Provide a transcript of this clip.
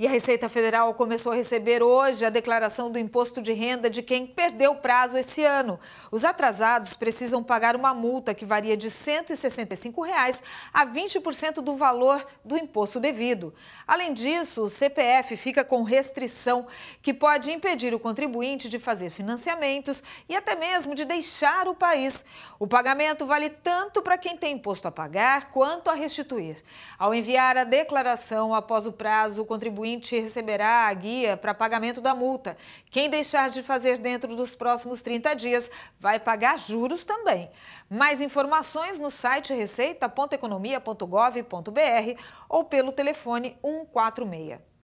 E a Receita Federal começou a receber hoje a declaração do imposto de renda de quem perdeu o prazo esse ano. Os atrasados precisam pagar uma multa que varia de R$ 165,00 reais a 20% do valor do imposto devido. Além disso, o CPF fica com restrição que pode impedir o contribuinte de fazer financiamentos e até mesmo de deixar o país. O pagamento vale tanto para quem tem imposto a pagar quanto a restituir. Ao enviar a declaração após o prazo, o contribuinte contribuinte receberá a guia para pagamento da multa. Quem deixar de fazer dentro dos próximos 30 dias vai pagar juros também. Mais informações no site receita.economia.gov.br ou pelo telefone 146.